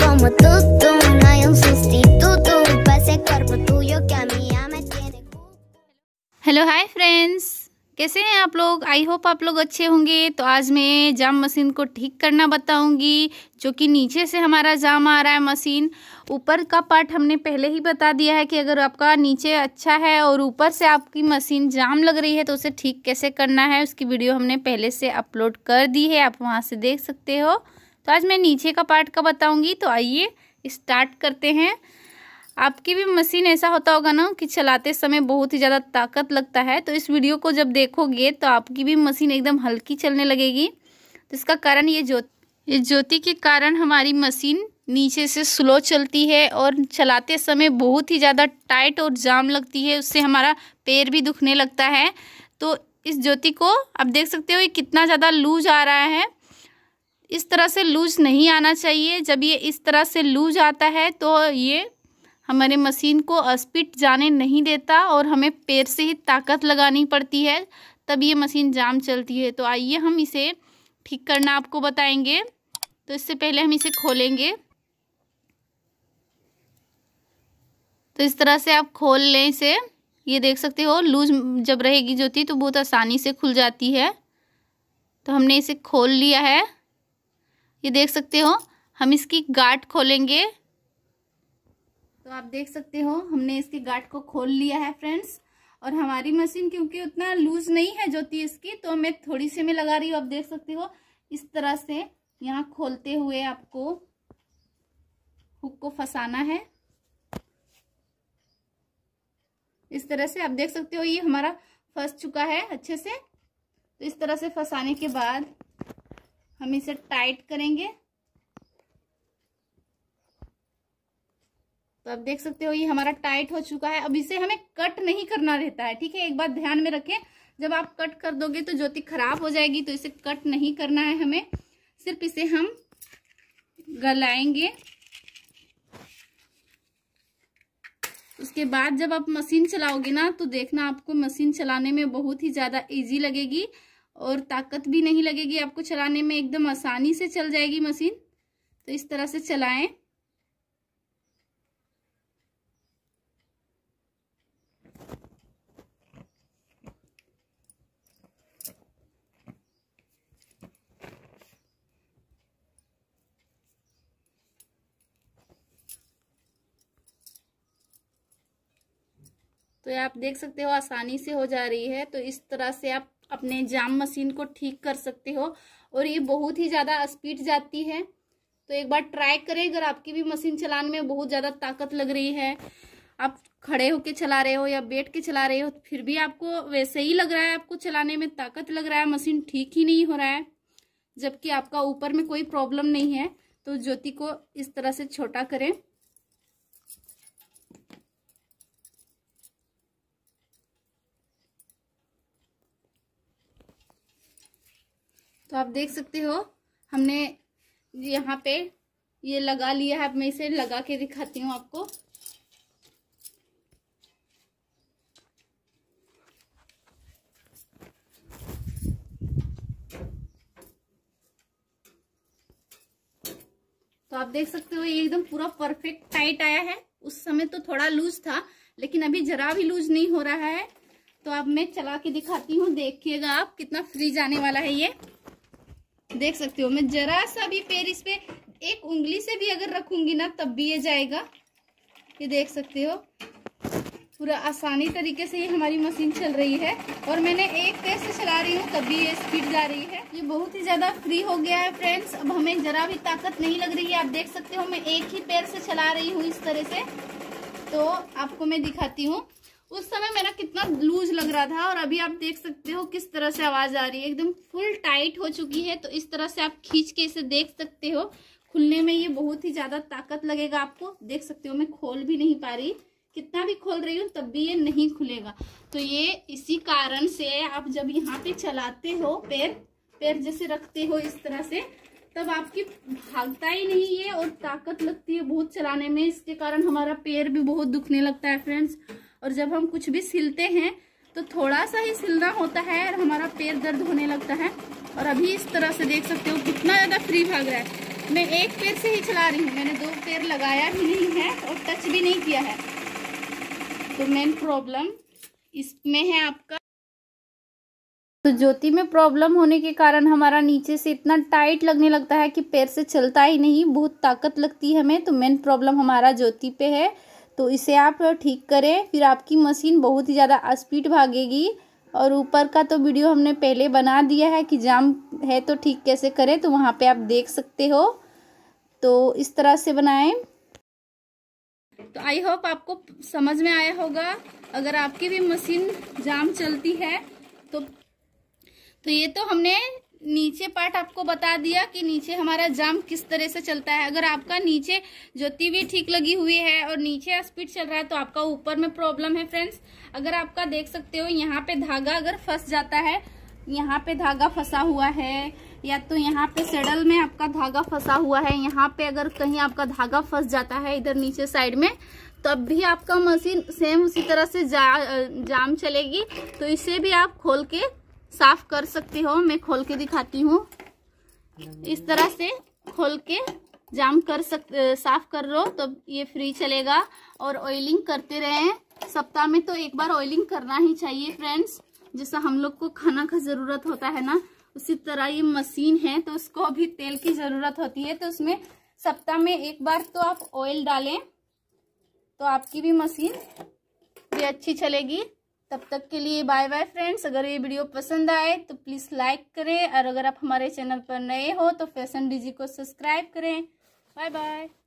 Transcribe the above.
como tú, tú No hay un sustituto para ese cuerpo tuyo que a mí ya me tiene hello hi friends कैसे हैं आप लोग I hope आप लोग अच्छे होंगे तो आज मैं जाम मशीन को ठीक करना बताऊंगी जो कि नीचे से हमारा जाम आ रहा है मशीन ऊपर का पार्ट हमने पहले ही बता दिया है कि अगर आपका नीचे अच्छा है और ऊपर से आपकी मशीन जाम लग रही है तो उसे ठीक कैसे करना है उसकी वीडियो हमने पहले से अपलोड कर दी है आप वहाँ से देख सकते हो तो आज मैं नीचे का पार्ट का बताऊंगी तो आइए स्टार्ट करते हैं आपकी भी मशीन ऐसा होता होगा ना कि चलाते समय बहुत ही ज़्यादा ताकत लगता है तो इस वीडियो को जब देखोगे तो आपकी भी मशीन एकदम हल्की चलने लगेगी तो इसका कारण ये ज्योति ये ज्योति के कारण हमारी मशीन नीचे से स्लो चलती है और चलाते समय बहुत ही ज़्यादा टाइट और जाम लगती है उससे हमारा पैर भी दुखने लगता है तो इस ज्योति को आप देख सकते हो ये कितना ज़्यादा लूज आ रहा है इस तरह से लूज नहीं आना चाहिए जब ये इस तरह से लूज आता है तो ये हमारे मशीन को स्पीड जाने नहीं देता और हमें पैर से ही ताकत लगानी पड़ती है तब ये मशीन जाम चलती है तो आइए हम इसे ठीक करना आपको बताएंगे तो इससे पहले हम इसे खोलेंगे तो इस तरह से आप खोल लें इसे ये देख सकते हो लूज जब रहेगी जो थी तो बहुत आसानी से खुल जाती है तो हमने इसे खोल लिया है ये देख सकते हो हम इसकी गाठ खोलेंगे तो आप देख सकते हो हमने इसकी गाठ को खोल लिया है फ्रेंड्स और हमारी मशीन क्योंकि उतना लूज नहीं है ज्योति इसकी तो मैं थोड़ी सी में लगा रही हूँ आप देख सकते हो इस तरह से यहाँ खोलते हुए आपको हुक को फंसाना है इस तरह से आप देख सकते हो ये हमारा फंस चुका है अच्छे से तो इस तरह से फंसाने के बाद हम इसे टाइट करेंगे तो आप देख सकते हो ये हमारा टाइट हो चुका है अब इसे हमें कट नहीं करना रहता है ठीक है एक बात ध्यान में रखें जब आप कट कर दोगे तो ज्योति खराब हो जाएगी तो इसे कट नहीं करना है हमें सिर्फ इसे हम गलाएंगे उसके बाद जब आप मशीन चलाओगे ना तो देखना आपको मशीन चलाने में बहुत ही ज़्यादा इजी लगेगी और ताकत भी नहीं लगेगी आपको चलाने में एकदम आसानी से चल जाएगी मशीन तो इस तरह से चलाएं तो आप देख सकते हो आसानी से हो जा रही है तो इस तरह से आप अपने जाम मशीन को ठीक कर सकते हो और ये बहुत ही ज़्यादा स्पीड जाती है तो एक बार ट्राई करें अगर आपकी भी मशीन चलाने में बहुत ज़्यादा ताकत लग रही है आप खड़े होके चला रहे हो या बैठ के चला रहे हो फिर भी आपको वैसे ही लग रहा है आपको चलाने में ताकत लग रहा है मशीन ठीक ही नहीं हो रहा है जबकि आपका ऊपर में कोई प्रॉब्लम नहीं है तो ज्योति को इस तरह से छोटा करें तो आप देख सकते हो हमने यहाँ पे ये लगा लिया है अब मैं इसे लगा के दिखाती हूँ आपको तो आप देख सकते हो ये एकदम पूरा परफेक्ट टाइट आया है उस समय तो थोड़ा लूज था लेकिन अभी जरा भी लूज नहीं हो रहा है तो अब मैं चला के दिखाती हूँ देखिएगा आप कितना फ्रीज आने वाला है ये देख सकते हो मैं जरा सा भी पैर इस पे एक उंगली से भी अगर रखूंगी ना तब भी ये जाएगा ये देख सकते हो पूरा आसानी तरीके से ये हमारी मशीन चल रही है और मैंने एक पैर से चला रही हूँ तब भी ये स्पीड जा रही है ये बहुत ही ज़्यादा फ्री हो गया है फ्रेंड्स अब हमें ज़रा भी ताकत नहीं लग रही है आप देख सकते हो मैं एक ही पैर से चला रही हूँ इस तरह से तो आपको मैं दिखाती हूँ उस समय मेरा कितना लूज लग रहा था और अभी आप देख सकते हो किस तरह से आवाज आ रही है एकदम फुल टाइट हो चुकी है तो इस तरह से आप खींच के इसे देख सकते हो खुलने में ये बहुत ही ज्यादा ताकत लगेगा आपको देख सकते हो मैं खोल भी नहीं पा रही कितना भी खोल रही हूँ तब भी ये नहीं खुलेगा तो ये इसी कारण से आप जब यहाँ पे चलाते हो पैर पैर जैसे रखते हो इस तरह से तब आपकी भागता ही नहीं है और ताकत लगती है बहुत चलाने में इसके कारण हमारा पैर भी बहुत दुखने लगता है फ्रेंड्स और जब हम कुछ भी सिलते हैं तो थोड़ा सा ही सिलना होता है और हमारा पैर दर्द होने लगता है और अभी इस तरह से देख सकते हो कितना ज़्यादा फ्री भाग रहा है मैं एक पैर से ही चला रही हूँ मैंने दो पैर लगाया भी नहीं है और टच भी नहीं किया है तो मेन प्रॉब्लम इसमें है आपका तो ज्योति में प्रॉब्लम होने के कारण हमारा नीचे से इतना टाइट लगने लगता है कि पैर से चलता ही नहीं बहुत ताकत लगती है हमें तो मेन प्रॉब्लम हमारा ज्योति पे है तो इसे आप ठीक करें फिर आपकी मशीन बहुत ही ज़्यादा स्पीड भागेगी और ऊपर का तो वीडियो हमने पहले बना दिया है कि जाम है तो ठीक कैसे करें तो वहाँ पे आप देख सकते हो तो इस तरह से बनाएं तो आई होप आपको समझ में आया होगा अगर आपकी भी मशीन जाम चलती है तो तो ये तो हमने नीचे पार्ट आपको बता दिया कि नीचे हमारा जाम किस तरह से चलता है अगर आपका नीचे ज्योति भी ठीक लगी हुई है और नीचे स्पीड चल रहा है तो आपका ऊपर में प्रॉब्लम है फ्रेंड्स अगर आपका देख सकते हो यहाँ पे धागा अगर फंस जाता है यहाँ पे धागा फंसा हुआ है या तो यहाँ पे सेडल में आपका धागा फंसा हुआ है यहाँ पे अगर कहीं आपका धागा फंस जाता है इधर नीचे साइड में तब भी आपका मशीन सेम उसी तरह से जा, जाम चलेगी तो इसे भी आप खोल के साफ कर सकते हो मैं खोल के दिखाती हूँ इस तरह से खोल के जाम कर सक साफ कर लो तो ये फ्री चलेगा और ऑयलिंग करते रहें सप्ताह में तो एक बार ऑयलिंग करना ही चाहिए फ्रेंड्स जैसा हम लोग को खाना का जरूरत होता है ना उसी तरह ये मशीन है तो उसको अभी तेल की जरूरत होती है तो उसमें सप्ताह में एक बार तो आप ऑयल डालें तो आपकी भी मशीन भी अच्छी चलेगी तब तक के लिए बाय बाय फ्रेंड्स अगर ये वीडियो पसंद आए तो प्लीज़ लाइक करें और अगर आप हमारे चैनल पर नए हो तो फैशन डीजी को सब्सक्राइब करें बाय बाय